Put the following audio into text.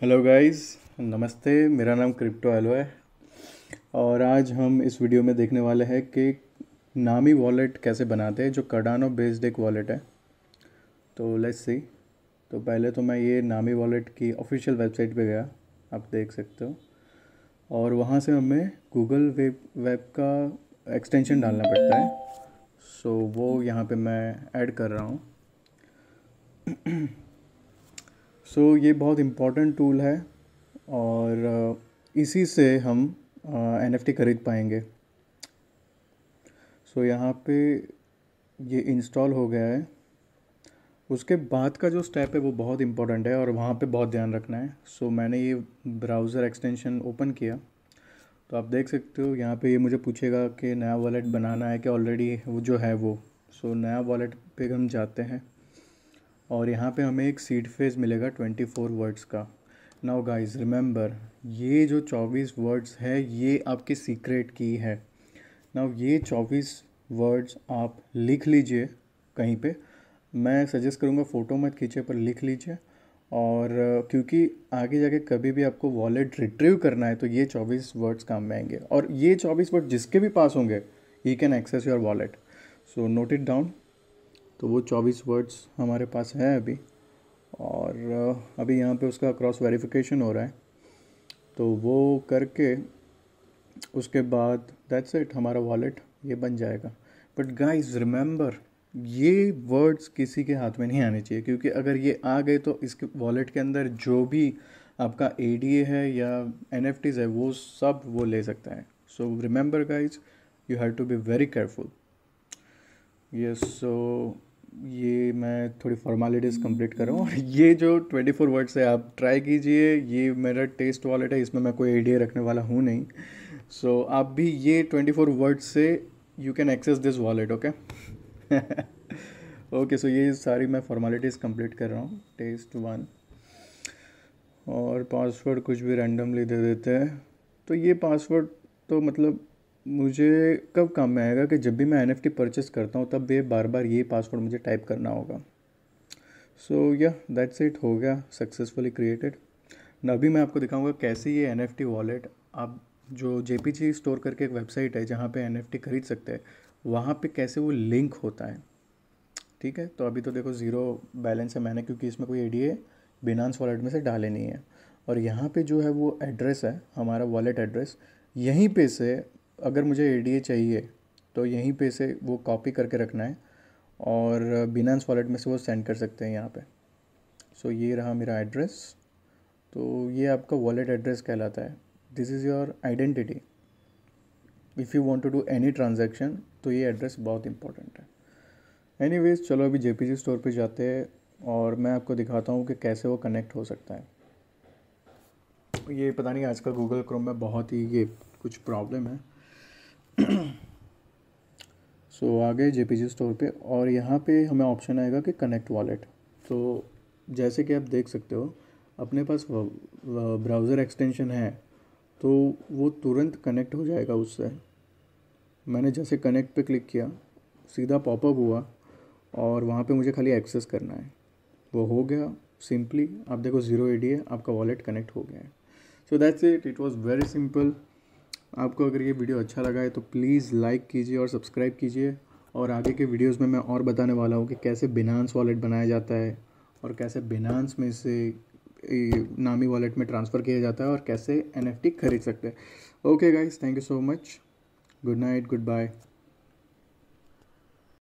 hello guys नमस्ते मेरा नाम क्रिप्टो एलो है और आज हम इस वीडियो में देखने वाले हैं कि नामी वॉलेट कैसे बनाते हैं जो कडानो बेस्ड एक वॉलेट है तो लेट्स सी तो पहले तो मैं ये नामी वॉलेट की ऑफिशियल वेबसाइट पे गया आप देख सकते हो और वहाँ से हमें गूगल वेब वेब का एक्सटेंशन डालना पड़ता है सो so, वो यहाँ पे मैं ऐड कर रहा हूँ सो so, ये बहुत इम्पॉर्टेंट टूल है और uh, इसी से हम एन एफ टी खरीद पाएंगे सो so, यहाँ पे ये इंस्टॉल हो गया है उसके बाद का जो स्टेप है वो बहुत इम्पोर्टेंट है और वहाँ पे बहुत ध्यान रखना है सो so, मैंने ये ब्राउज़र एक्सटेंशन ओपन किया तो आप देख सकते हो यहाँ पे ये मुझे पूछेगा कि नया वॉलेट बनाना है कि ऑलरेडी वो जो है वो सो so, नया वॉलेट पे हम जाते हैं और यहाँ पे हमें एक सीड फेज मिलेगा ट्वेंटी फोर वर्ड्स का नाउ गाइस रिमेंबर ये जो चौबीस वर्ड्स है ये आपकी सीक्रेट की है नाउ ये चौबीस वर्ड्स आप लिख लीजिए कहीं पे मैं सजेस्ट करूँगा फ़ोटो मत खींचे पर लिख लीजिए और क्योंकि आगे जाके कभी भी आपको वॉलेट रिट्रीव करना है तो ये चौबीस वर्ड्स काम में आएंगे और ये चौबीस वर्ड जिसके भी पास होंगे he can access your wallet so note it down तो वो चौबीस वर्ड्स हमारे पास हैं अभी और अभी यहाँ पे उसका क्रॉस वेरिफिकेशन हो रहा है तो वो करके उसके बाद दैट्स इट हमारा वॉलेट ये बन जाएगा बट गाइस रिमेंबर ये वर्ड्स किसी के हाथ में नहीं आने चाहिए क्योंकि अगर ये आ गए तो इसके वॉलेट के अंदर जो भी आपका ए है या एन है वो सब वो ले सकता है so remember guys you have to be very careful yes so ये मैं थोड़ी फॉर्मेलिटीज़ कंप्लीट कर रहा हूँ और ये जो ट्वेंटी फोर वर्ड्स है आप ट्राई कीजिए ये मेरा टेस्ट वॉलेट है इसमें मैं कोई आइडिया रखने वाला हूँ नहीं सो so, आप भी ये ट्वेंटी फोर वर्ड्स से you can access this wallet okay okay so ये सारी मैं फॉर्मेलिटीज़ कंप्लीट कर रहा हूँ टेस्ट वन और पासवर्ड कुछ भी रैंडमली दे देते हैं तो ये पासवर्ड तो मतलब मुझे कब काम में आएगा कि जब भी मैं एन एफ टी परचेस करता हूँ तब भी बार बार ये पासवर्ड मुझे टाइप करना होगा सो या दैट्स इट हो गया सक्सेसफुली क्रिएटेड न अभी मैं आपको दिखाऊंगा कैसे ये एन एफ टी वॉलेट आप जो जे पी जी स्टोर करके एक वेबसाइट है जहाँ पे एन एफ टी खरीद सकते हैं वहाँ पे कैसे वो लिंक होता है ठीक है तो अभी तो देखो ज़ीरो बैलेंस है मैंने क्योंकि इसमें कोई आई बिनांस वॉलेट में से डाले नहीं है और यहाँ पे जो है वो एड्रेस है हमारा वॉलेट एड्रेस यहीं पे से अगर मुझे ए चाहिए तो यहीं पे से वो कॉपी करके रखना है और बिनांस वॉलेट में से वो सेंड कर सकते हैं यहाँ पे सो so, ये रहा मेरा एड्रेस तो ये आपका वॉलेट एड्रेस कहलाता है this is your identity if you want to do any transaction तो ये एड्रेस बहुत इंपॉर्टेंट है एनीवेज चलो अभी जी स्टोर पर जाते हैं और मैं आपको दिखाता हूँ कि कैसे वो कनेक्ट हो सकता है ये पता नहीं आजकल गूगल क्रोम में बहुत ही ये कुछ प्रॉब्लम है सो so, आ गए जे स्टोर पे और यहाँ पे हमें ऑप्शन आएगा कि कनेक्ट वॉलेट तो जैसे कि आप देख सकते हो अपने पास ब्राउज़र एक्सटेंशन है तो वो तुरंत कनेक्ट हो जाएगा उससे मैंने जैसे कनेक्ट पे क्लिक किया सीधा पॉपअप हुआ और वहाँ पे मुझे खाली एक्सेस करना है वो हो गया सिंपली आप देखो ज़ीरो ए आपका वॉलेट कनेक्ट हो गया है so that's it it was very simple आपको अगर ये वीडियो अच्छा लगा है तो प्लीज़ लाइक कीजिए और सब्सक्राइब कीजिए और आगे के वीडियोस में मैं और बताने वाला हूँ कि कैसे बिनांस वॉलेट बनाया जाता है और कैसे बिनांस में से नामी वॉलेट में ट्रांसफ़र किया जाता है और कैसे एन खरीद सकते हैं okay guys thank you so much good night good bye